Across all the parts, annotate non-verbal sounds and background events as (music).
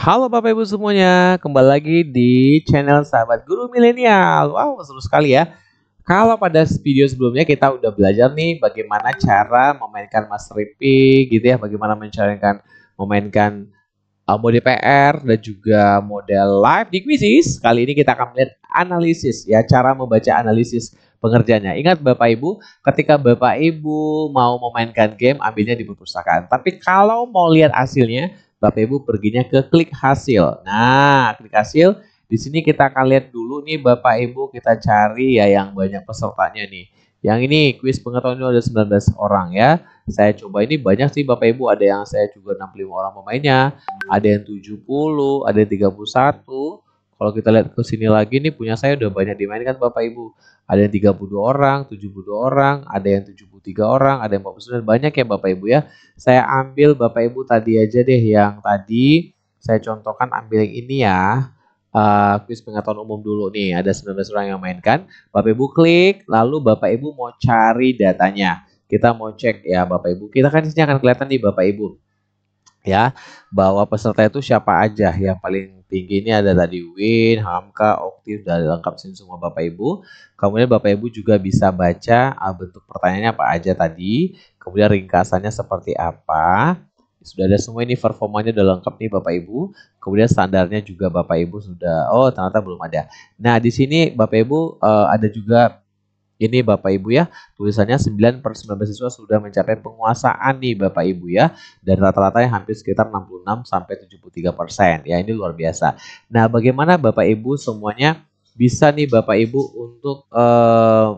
Halo Bapak Ibu semuanya, kembali lagi di channel Sahabat Guru Milenial. Wow, seru sekali ya. Kalau pada video sebelumnya kita udah belajar nih bagaimana cara memainkan master Ripi gitu ya, bagaimana mencarikan memainkan uh, mode PR dan juga model live di quizzes. Kali ini kita akan melihat analisis ya, cara membaca analisis pengerjaannya. Ingat Bapak Ibu, ketika Bapak Ibu mau memainkan game ambilnya di perpustakaan. Tapi kalau mau lihat hasilnya Bapak Ibu perginya ke klik hasil. Nah, klik hasil di sini kita akan lihat dulu nih Bapak Ibu kita cari ya yang banyak pesertanya nih. Yang ini kuis pengetahuan ini ada 19 orang ya. Saya coba ini banyak sih Bapak Ibu, ada yang saya juga 65 orang pemainnya, ada yang 70, ada yang 31, kalau kita lihat ke sini lagi nih punya saya udah banyak dimainkan Bapak Ibu. Ada yang 32 orang, 72 orang, ada yang 73 orang, ada yang 49 banyak ya Bapak Ibu ya. Saya ambil Bapak Ibu tadi aja deh yang tadi saya contohkan ambil yang ini ya. Uh, kuis pengetahuan umum dulu nih ada 19 orang yang mainkan Bapak Ibu klik lalu Bapak Ibu mau cari datanya kita mau cek ya Bapak Ibu kita kan sini akan kelihatan nih Bapak Ibu ya bahwa peserta itu siapa aja yang paling tinggi ini ada tadi Win, Hamka, Oktif dari lengkap sini semua Bapak Ibu. Kemudian Bapak Ibu juga bisa baca ah, bentuk pertanyaannya apa aja tadi, kemudian ringkasannya seperti apa. Sudah ada semua ini performanya udah lengkap nih Bapak Ibu. Kemudian standarnya juga Bapak Ibu sudah oh ternyata belum ada. Nah, di sini Bapak Ibu eh, ada juga ini Bapak Ibu ya, tulisannya 9 per 19 siswa sudah mencapai penguasaan nih Bapak Ibu ya. Dan rata-ratanya hampir sekitar 66 sampai 73 persen. Ya ini luar biasa. Nah bagaimana Bapak Ibu semuanya bisa nih Bapak Ibu untuk eh,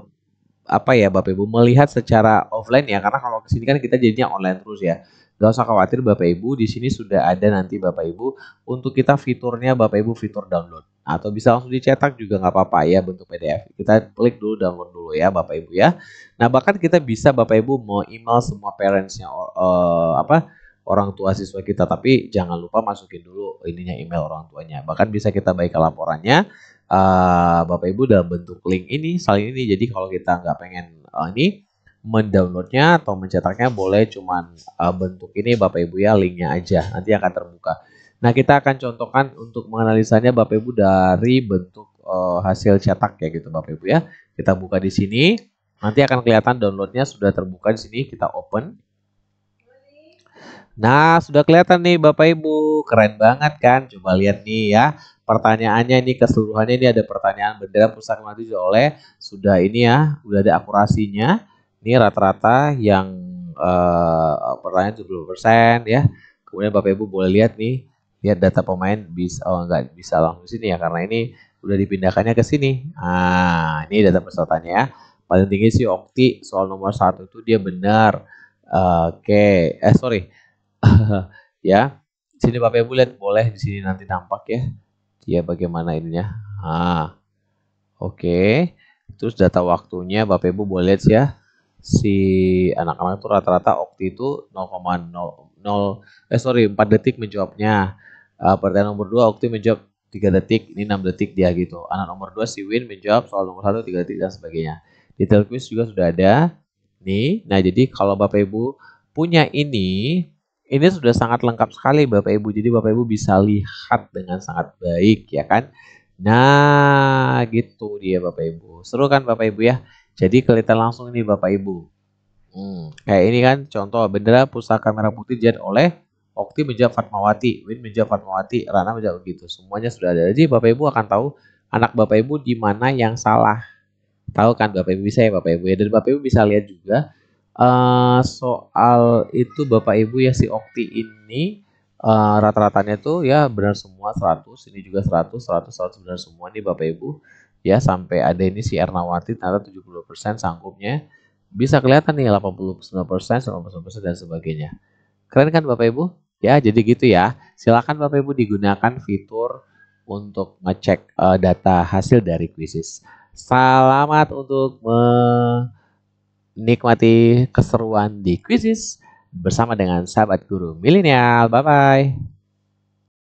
apa ya Bapak Ibu melihat secara offline ya. Karena kalau kesini kan kita jadinya online terus ya. Gak usah khawatir Bapak Ibu, di sini sudah ada nanti Bapak Ibu untuk kita fiturnya Bapak Ibu fitur download atau bisa langsung dicetak juga nggak apa-apa ya bentuk PDF. Kita klik dulu download dulu ya Bapak Ibu ya. Nah bahkan kita bisa Bapak Ibu mau email semua parentsnya uh, apa orang tua siswa kita tapi jangan lupa masukin dulu ininya email orang tuanya. Bahkan bisa kita baik laporannya uh, Bapak Ibu dalam bentuk link ini saling ini. Jadi kalau kita nggak pengen uh, ini mendownloadnya atau mencetaknya boleh cuman uh, bentuk ini Bapak Ibu ya linknya aja nanti akan terbuka. Nah, kita akan contohkan untuk menganalisanya Bapak Ibu dari bentuk uh, hasil cetak ya gitu Bapak Ibu ya. Kita buka di sini. Nanti akan kelihatan downloadnya sudah terbuka di sini. Kita open. Nah, sudah kelihatan nih Bapak Ibu. Keren banget kan? Coba lihat nih ya. Pertanyaannya ini keseluruhannya ini ada pertanyaan bendera pusat mati oleh sudah ini ya, sudah ada akurasinya. Ini rata-rata yang uh, pertanyaan 70% ya. Kemudian Bapak Ibu boleh lihat nih lihat data pemain bisa oh enggak bisa langsung sini ya karena ini udah dipindahkannya ke sini. Ah, ini data pesertanya ya. Paling tinggi si Okti soal nomor satu itu dia benar. Oke, eh, okay. eh sorry. (laughs) ya, sini Bapak Ibu lihat boleh di sini nanti tampak ya. Dia bagaimana ininya. Ah. Oke. Okay. Terus data waktunya Bapak Ibu boleh lihat ya. Si anak-anak itu rata-rata Okti itu 0,0 eh sorry 4 detik menjawabnya uh, pertanyaan nomor dua Okti menjawab tiga detik ini enam detik dia gitu anak nomor dua si Win menjawab soal nomor satu tiga detik dan sebagainya detail quiz juga sudah ada nih nah jadi kalau bapak ibu punya ini ini sudah sangat lengkap sekali bapak ibu jadi bapak ibu bisa lihat dengan sangat baik ya kan nah gitu dia bapak ibu seru kan bapak ibu ya jadi kelihatan langsung ini bapak ibu hmm, kayak ini kan contoh bendera pusaka merah putih dibuat oleh Okti menjawab Fatmawati, Win menjawab Fatmawati, Rana menjawab begitu. Semuanya sudah ada. Jadi Bapak Ibu akan tahu anak Bapak Ibu di mana yang salah. Tahu kan Bapak Ibu bisa ya Bapak Ibu ya. Dan Bapak Ibu bisa lihat juga uh, soal itu Bapak Ibu ya si Okti ini uh, rata-ratanya tuh ya benar semua 100, ini juga 100, 100, 100 benar semua nih Bapak Ibu. Ya sampai ada ini si Ernawati ternyata 70% sanggupnya. Bisa kelihatan nih 89%, 90% dan sebagainya. Keren kan Bapak Ibu? Ya, jadi gitu ya. Silakan Bapak Ibu digunakan fitur untuk ngecek uh, data hasil dari krisis Selamat untuk menikmati keseruan di krisis bersama dengan sahabat guru milenial. Bye bye.